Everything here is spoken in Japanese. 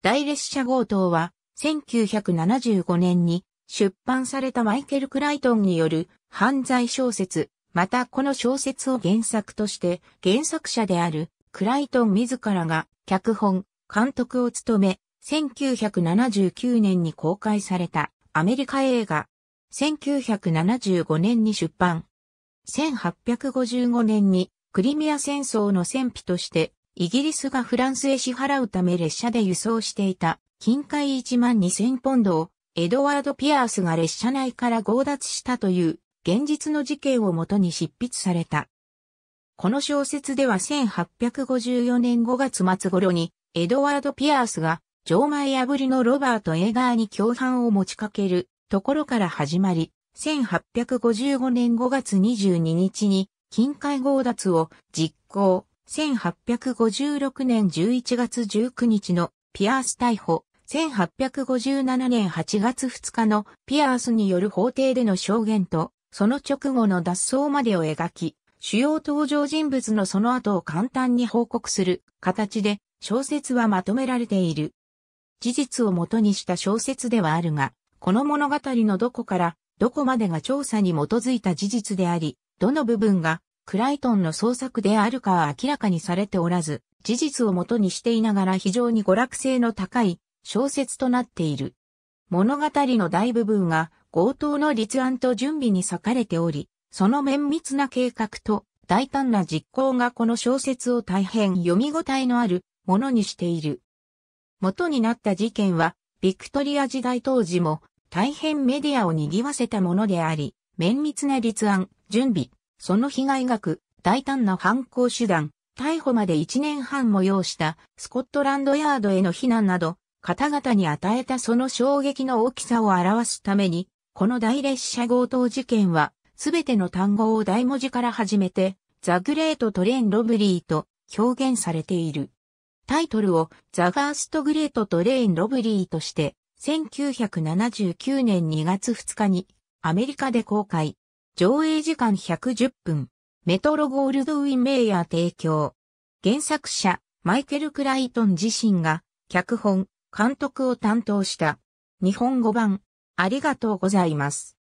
大列車強盗は、1975年に出版されたマイケル・クライトンによる犯罪小説、またこの小説を原作として原作者であるクライトン自らが脚本、監督を務め、1979年に公開されたアメリカ映画、1975年に出版。1855年にクリミア戦争の戦費としてイギリスがフランスへ支払うため列車で輸送していた金塊1万2000ポンドをエドワード・ピアースが列車内から強奪したという現実の事件をもとに執筆された。この小説では1854年5月末頃にエドワード・ピアースが錠前破りのロバート・エーガーに共犯を持ちかけるところから始まり、1855年5月22日に金塊強奪を実行、1856年11月19日のピアース逮捕、1857年8月2日のピアースによる法廷での証言と、その直後の脱走までを描き、主要登場人物のその後を簡単に報告する形で小説はまとめられている。事実をもとにした小説ではあるが、この物語のどこからどこまでが調査に基づいた事実であり、どの部分がクライトンの創作であるかは明らかにされておらず、事実をもとにしていながら非常に娯楽性の高い小説となっている。物語の大部分が強盗の立案と準備に裂かれており、その綿密な計画と大胆な実行がこの小説を大変読み応えのあるものにしている。元になった事件は、ビクトリア時代当時も大変メディアを賑わせたものであり、綿密な立案、準備、その被害額、大胆な犯行手段、逮捕まで1年半も要したスコットランドヤードへの避難など、方々に与えたその衝撃の大きさを表すために、この大列車強盗事件は、すべての単語を大文字から始めて、ザ・グレート・トレン・ロブリーと表現されている。タイトルをザ・ファースト・グレート・トレイン・ロブリーとして、1979年2月2日にアメリカで公開。上映時間110分。メトロゴールドウィンメイヤー提供。原作者、マイケル・クライトン自身が、脚本、監督を担当した。日本語版、ありがとうございます。